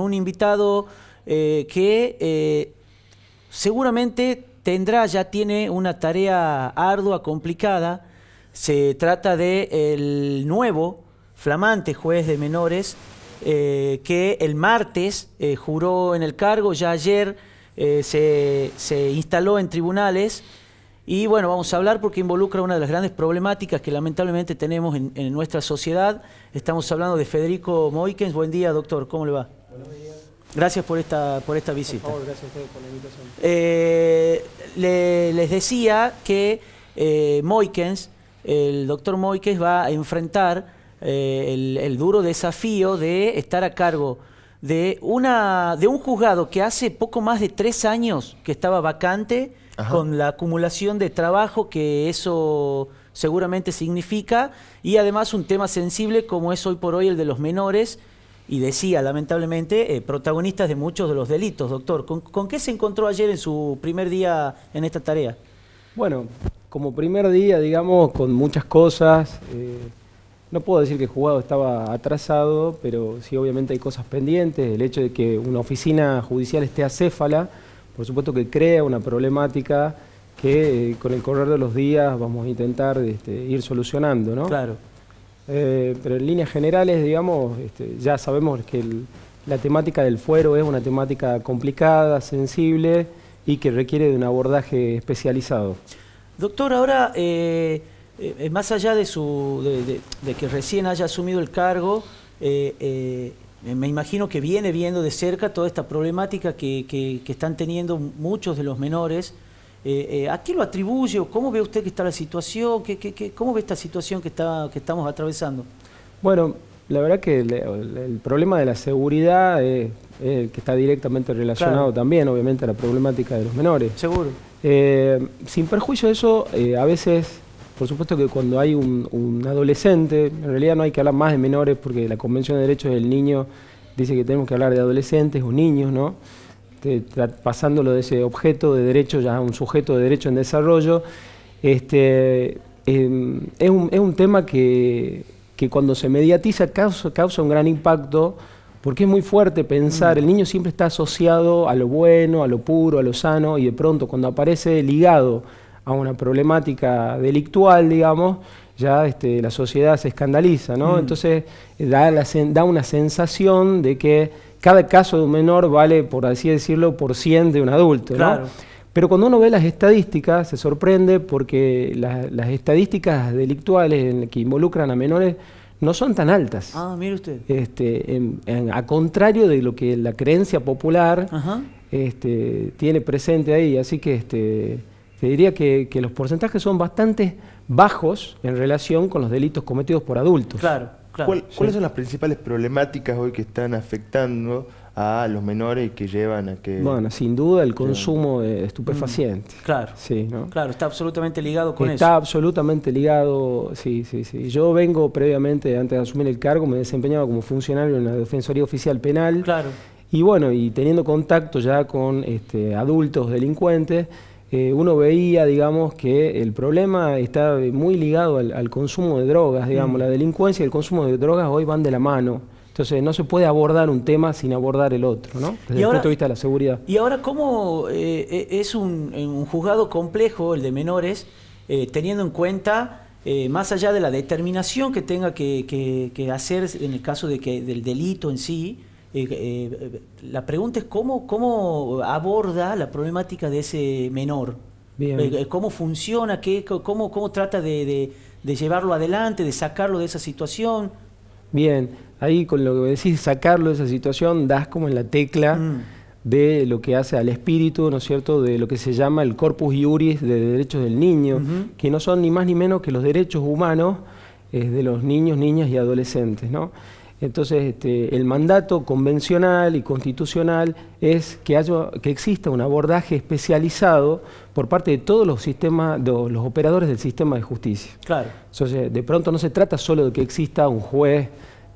Un invitado eh, que eh, seguramente tendrá, ya tiene una tarea ardua, complicada. Se trata del nuevo, flamante juez de menores, eh, que el martes juró en el cargo, ya ayer se, instaló en tribunales. Y bueno, vamos a hablar porque involucra una de las grandes problemáticas que lamentablemente tenemos en, en nuestra sociedad. Estamos hablando de Federico Moikens. Buen día, doctor. ¿Cómo le va? Gracias por esta, por esta visita. gracias a ustedes por la invitación. Eh, les decía que eh, Moikens, el doctor Moikens va a enfrentar eh, el, duro desafío de estar a cargo de, una, de un juzgado que hace poco más de tres años que estaba vacante, con la acumulación de trabajo que eso seguramente significa, y además un tema sensible como es hoy por hoy el de los menores, y decía, lamentablemente, eh, protagonistas de muchos de los delitos, doctor. ¿Con, qué se encontró ayer en su primer día en esta tarea? Bueno, como primer día, digamos, con muchas cosas. Eh, no puedo decir que el jugado estaba atrasado, pero sí, obviamente hay cosas pendientes. El hecho de que una oficina judicial esté acéfala, por supuesto que crea una problemática que eh, con el correr de los días vamos a intentar este, ir solucionando, ¿no? Claro. Eh, pero en líneas generales, digamos, este, ya sabemos que la temática del fuero es una temática complicada, sensible y que requiere de un abordaje especializado. Doctor, ahora, eh, eh, más allá de, su, de, que recién haya asumido el cargo, me imagino que viene viendo de cerca toda esta problemática que están teniendo muchos de los menores eh, eh, ¿A qué lo atribuye cómo ve usted que está la situación? cómo ve esta situación que, estamos atravesando? Bueno, la verdad que el, problema de la seguridad es, el que está directamente relacionado también, obviamente, a la problemática de los menores. Seguro. Eh, sin perjuicio de eso, a veces, por supuesto que cuando hay un adolescente, en realidad no hay que hablar más de menores porque la Convención de Derechos del Niño dice que tenemos que hablar de adolescentes o niños, ¿no? Este, pasándolo de ese objeto de derecho ya a un sujeto de derecho en desarrollo, este, em, es, un, tema que, cuando se mediatiza causa, causa, un gran impacto, porque es muy fuerte pensar, mm. el niño siempre está asociado a lo bueno, a lo puro, a lo sano, y de pronto cuando aparece ligado a una problemática delictual, digamos, ya este, la sociedad se escandaliza, ¿no? Mm. Entonces da, una sensación de que cada caso de un menor vale, por así decirlo, por 100 de un adulto, Pero cuando uno ve las estadísticas se sorprende porque las estadísticas delictuales que involucran a menores no son tan altas. Ah, mire usted. Este, a contrario de lo que la creencia popular este, tiene presente ahí. Así que este, te diría que, que los porcentajes son bastante bajos en relación con los delitos cometidos por adultos. Claro, ¿Cuáles son las principales problemáticas hoy que están afectando a los menores y que llevan a que... Bueno, sin duda el consumo de estupefacientes. Mm, claro, sí, claro, está absolutamente ligado con eso. Está absolutamente ligado, sí, sí, sí. Yo vengo previamente, antes de asumir el cargo, me desempeñaba como funcionario en la Defensoría Oficial Penal. Claro. Y bueno, y teniendo contacto ya con este, adultos delincuentes, eh, uno veía, digamos, que el problema está muy ligado al, consumo de drogas, digamos, mm. la delincuencia y el consumo de drogas hoy van de la mano. Entonces no se puede abordar un tema sin abordar el otro, ¿no? Desde el punto de vista de la seguridad. Y ahora, ¿cómo eh, eh, es un, juzgado complejo el de menores, teniendo en cuenta, más allá de la determinación que tenga que, que hacer en el caso de que, del delito en sí, eh, eh, la pregunta es cómo, cómo aborda la problemática de ese menor. Eh, ¿Cómo funciona? Qué, cómo, ¿Cómo trata de, llevarlo adelante, de sacarlo de esa situación? Bien, ahí con lo que decís, sacarlo de esa situación, das como en la tecla mm. de lo que hace al espíritu, ¿no es cierto?, de lo que se llama el corpus iuris de derechos del niño, que no son ni más ni menos que los derechos humanos de los niños, niñas y adolescentes, ¿no? Entonces, este, el mandato convencional y constitucional es que, haya, que exista un abordaje especializado por parte de todos los sistemas, de los operadores del sistema de justicia. Claro. Entonces, de pronto no se trata solo de que exista un juez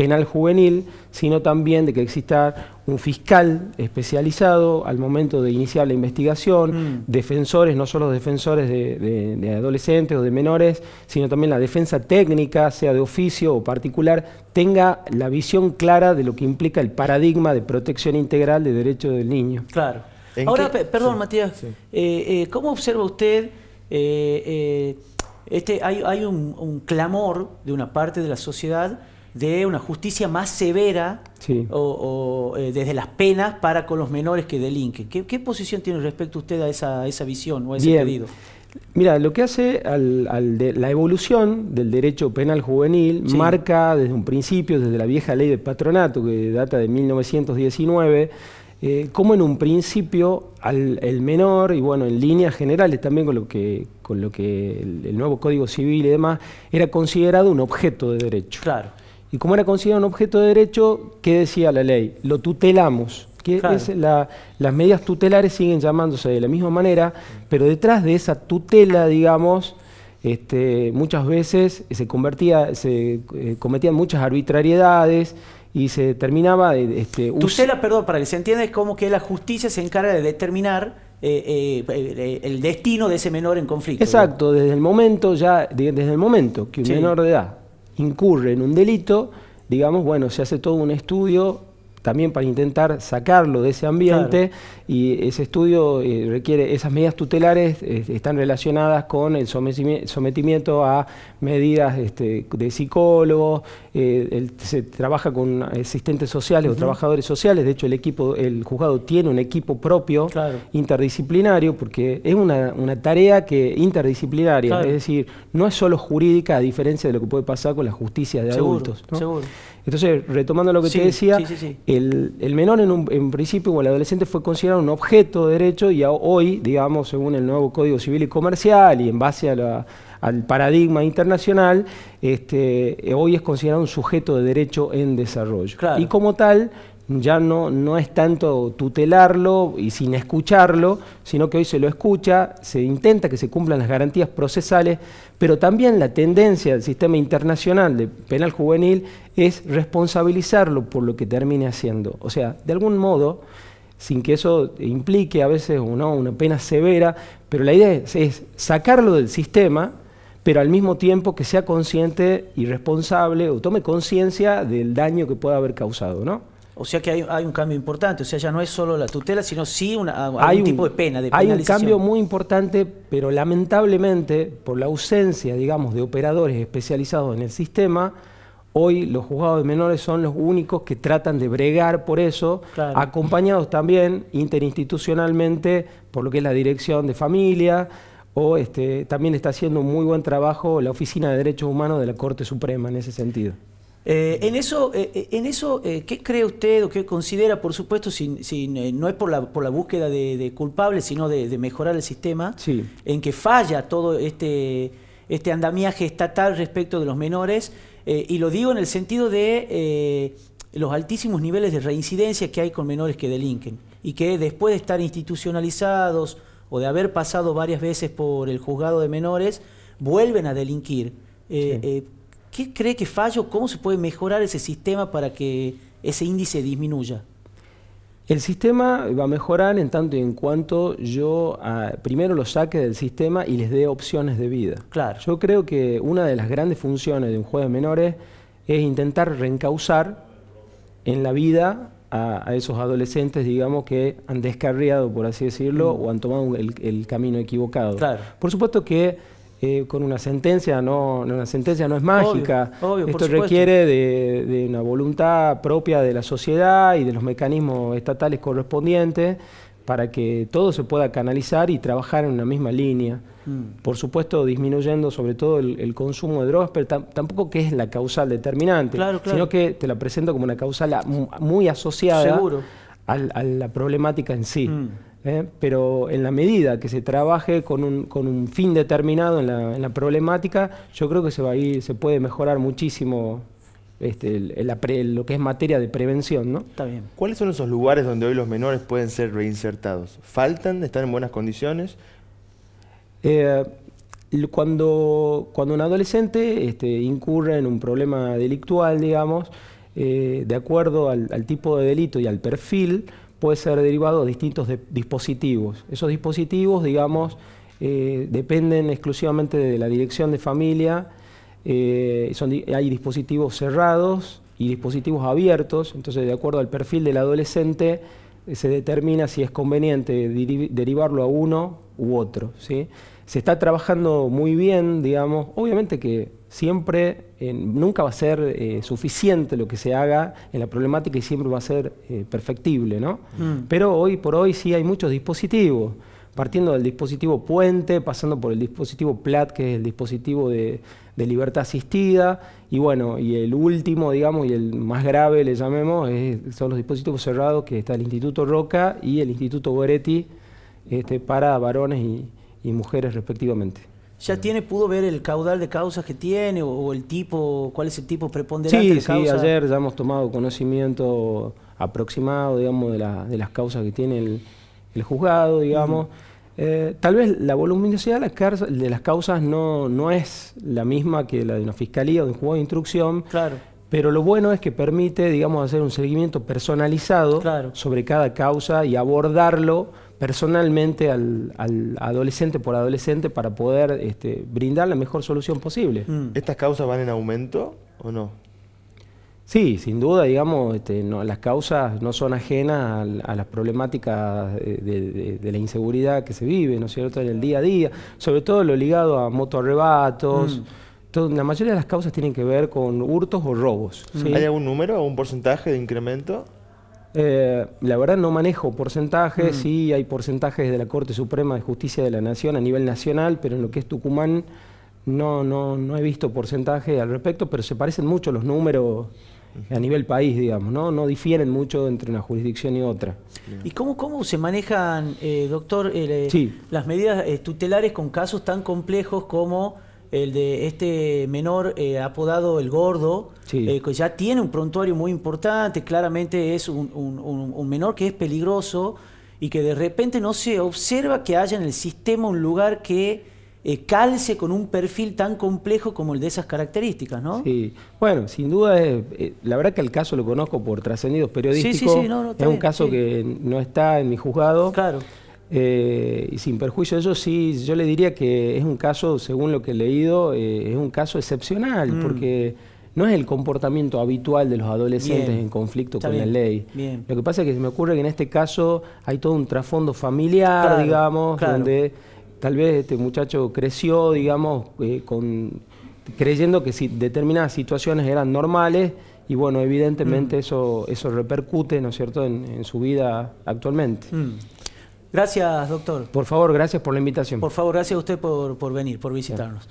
penal juvenil, sino también de que exista un fiscal especializado al momento de iniciar la investigación, mm. defensores, no solo defensores de, adolescentes o de menores, sino también la defensa técnica, sea de oficio o particular, tenga la visión clara de lo que implica el paradigma de protección integral de derechos del niño. Claro. Ahora, perdón, Matías, eh, eh, ¿cómo observa usted? Eh, este, hay, un clamor de una parte de la sociedad de una justicia más severa o, eh, desde las penas para con los menores que delinquen. ¿Qué, posición tiene respecto usted a esa, esa visión o a ese pedido? Mira, lo que hace al, de, la evolución del derecho penal juvenil marca desde un principio, desde la vieja ley de patronato que data de 1919, eh, como en un principio al, el menor, y bueno, en líneas generales también con lo que, con lo que el nuevo Código Civil y demás, era considerado un objeto de derecho. Claro. Y como era considerado un objeto de derecho, ¿qué decía la ley? Lo tutelamos. las medidas tutelares siguen llamándose de la misma manera, pero detrás de esa tutela, digamos, este, muchas veces se, convertía, se eh, cometían muchas arbitrariedades y se determinaba... Eh, este, tutela, perdón, para que se entienda, es como que la justicia se encarga de determinar eh, el destino de ese menor en conflicto. Exacto, desde el momento ya, desde el momento que un menor de edad incurre en un delito, digamos, bueno, se hace todo un estudio también para intentar sacarlo de ese ambiente y ese estudio eh, requiere, esas medidas tutelares eh, están relacionadas con el sometimiento a medidas este, de psicólogos, eh, se trabaja con asistentes sociales o trabajadores sociales, de hecho el equipo, el juzgado tiene un equipo propio interdisciplinario porque es una, tarea que interdisciplinaria, es decir, no es solo jurídica a diferencia de lo que puede pasar con la justicia de adultos. Seguro. Entonces, retomando lo que te decía, el, menor en, un, principio o el adolescente fue considerado un objeto de derecho y hoy, digamos, según el nuevo Código Civil y Comercial y en base al paradigma internacional, este, hoy es considerado un sujeto de derecho en desarrollo. Y como tal, ya no, no es tanto tutelarlo y sin escucharlo, sino que hoy se lo escucha, se intenta que se cumplan las garantías procesales, pero también la tendencia del sistema internacional de penal juvenil es responsabilizarlo por lo que termine haciendo. O sea, de algún modo, sin que eso implique a veces ¿no? una pena severa, pero la idea es, es sacarlo del sistema, pero al mismo tiempo que sea consciente y responsable o tome conciencia del daño que pueda haber causado, ¿no? O sea que hay, un cambio importante, o sea, ya no es solo la tutela, sino sí una, un, tipo de pena, de Hay un cambio muy importante, pero lamentablemente, por la ausencia, digamos, de operadores especializados en el sistema, hoy los juzgados de menores son los únicos que tratan de bregar por eso, acompañados también interinstitucionalmente por lo que es la dirección de familia, o este, también está haciendo un muy buen trabajo la Oficina de Derechos Humanos de la Corte Suprema en ese sentido. Eh, en eso, eh, eh, en eso ¿qué cree usted o qué considera, por supuesto, sin, no es por la, por la búsqueda de, culpables, sino de, mejorar el sistema, en que falla todo este, este andamiaje estatal respecto de los menores? y lo digo en el sentido de los altísimos niveles de reincidencia que hay con menores que delinquen y que después de estar institucionalizados o de haber pasado varias veces por el juzgado de menores, vuelven a delinquir. Sí. ¿Qué cree que fallo? cómo se puede mejorar ese sistema para que ese índice disminuya? El sistema va a mejorar en tanto y en cuanto yo ah, primero lo saque del sistema y les dé opciones de vida. Claro. Yo creo que una de las grandes funciones de un juez de menores es intentar reencauzar en la vida a, esos adolescentes, digamos, que han descarriado, por así decirlo, mm. o han tomado el, el camino equivocado. Por supuesto que eh, con una sentencia, no, una sentencia no es mágica. Esto requiere de, una voluntad propia de la sociedad y de los mecanismos estatales correspondientes para que todo se pueda canalizar y trabajar en una misma línea. Mm. Por supuesto, disminuyendo sobre todo el, consumo de drogas, pero tampoco que es la causal determinante, sino que te la presento como una causal muy asociada a la problemática en sí. Mm. ¿eh? pero en la medida que se trabaje con un, fin determinado en la, en problemática, yo creo que se, puede mejorar muchísimo este, lo que es materia de prevención, ¿Cuáles son esos lugares donde hoy los menores pueden ser reinsertados? ¿Faltan? ¿Están en buenas condiciones? Eh, cuando, un adolescente este, incurre en un problema delictual, digamos, eh, de acuerdo al, tipo de delito y al perfil, puede ser derivado a distintos dispositivos. Esos dispositivos, digamos, eh, dependen exclusivamente de la dirección de familia, eh, hay dispositivos cerrados y dispositivos abiertos, entonces de acuerdo al perfil del adolescente eh, se determina si es conveniente derivarlo a uno u otro. ¿sí? Se está trabajando muy bien, digamos, obviamente que siempre nunca va a ser eh, suficiente lo que se haga en la problemática y siempre va a ser eh, perfectible, ¿no? Mm. Pero hoy por hoy sí hay muchos dispositivos, partiendo del dispositivo puente, pasando por el dispositivo PLAT, que es el dispositivo de, libertad asistida, y bueno, y el último, digamos, y el más grave, le llamemos, son los dispositivos cerrados, que está el Instituto Roca y el Instituto Boretti, este, para varones y mujeres respectivamente ya tiene, pudo ver el caudal de causas que tiene o, el tipo, cuál es el tipo preponderante sí, de causa. Sí, ayer ya hemos tomado conocimiento aproximado, digamos, de, la, de las causas que tiene el, juzgado, digamos. Eh, tal vez la voluminosidad de las causas no, no es la misma que la de una fiscalía o de un juzgado de instrucción. Claro. Pero lo bueno es que permite, digamos, hacer un seguimiento personalizado sobre cada causa y abordarlo personalmente al, adolescente por adolescente para poder este, brindar la mejor solución posible. Mm. ¿Estas causas van en aumento o no? Sí, sin duda, digamos, este, las causas no son ajenas a, las problemáticas de, la inseguridad que se vive, ¿no es cierto?, en el día a día, sobre todo lo ligado a motoarrebatos. arrebatos, mm. la mayoría de las causas tienen que ver con hurtos o robos. Mm. ¿Hay algún número, algún porcentaje de incremento? Eh, la verdad no manejo porcentajes, mm. sí hay porcentajes de la Corte Suprema de Justicia de la Nación a nivel nacional, pero en lo que es Tucumán no, no, no he visto porcentajes al respecto, pero se parecen mucho los números a nivel país, digamos, ¿no? No difieren mucho entre una jurisdicción y otra. ¿Y cómo, cómo se manejan, eh, doctor, eh, las medidas tutelares con casos tan complejos como el de este menor eh, apodado El Gordo, eh, que ya tiene un prontuario muy importante, claramente es un, menor que es peligroso y que de repente no se observa que haya en el sistema un lugar que eh, calce con un perfil tan complejo como el de esas características, ¿no? Sí, bueno, sin duda, es, la verdad que el caso lo conozco por trascendidos periodísticos, es un caso que no está en mi juzgado. Claro. Eh, y sin perjuicio de eso, sí, yo le diría que es un caso, según lo que he leído, eh, es un caso excepcional, mm. porque no es el comportamiento habitual de los adolescentes en conflicto con la ley. Lo que pasa es que se me ocurre que en este caso hay todo un trasfondo familiar, digamos, donde tal vez este muchacho creció, digamos, eh, con, creyendo que si determinadas situaciones eran normales y bueno, evidentemente mm. eso, eso repercute, ¿no es cierto?, en, su vida actualmente. Mm. Gracias, doctor. Por favor, gracias por la invitación. Por favor, gracias a usted por, por venir, por visitarnos.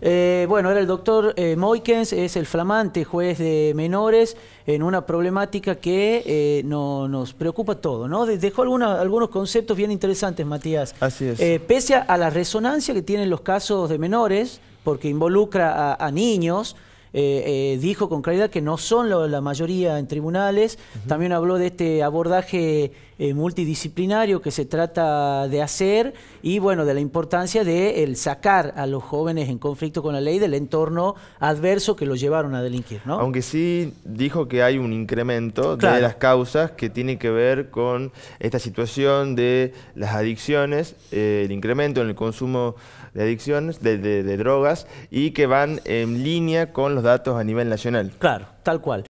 Eh, bueno, era el doctor eh, Moikens, es el flamante juez de menores en una problemática que eh, no, nos preocupa todo, ¿no? Dejó alguna, algunos conceptos bien interesantes, Matías. Así es. pese a, la resonancia que tienen los casos de menores, porque involucra a, niños, dijo con claridad que no son la mayoría en tribunales. También habló de este abordaje eh, multidisciplinario que se trata de hacer y bueno, de la importancia de el sacar a los jóvenes en conflicto con la ley del entorno adverso que los llevaron a delinquir, ¿no? Aunque sí dijo que hay un incremento de las causas que tiene que ver con esta situación de las adicciones, eh, el incremento en el consumo de adicciones, de, de drogas y que van en línea con los datos a nivel nacional. Claro, tal cual.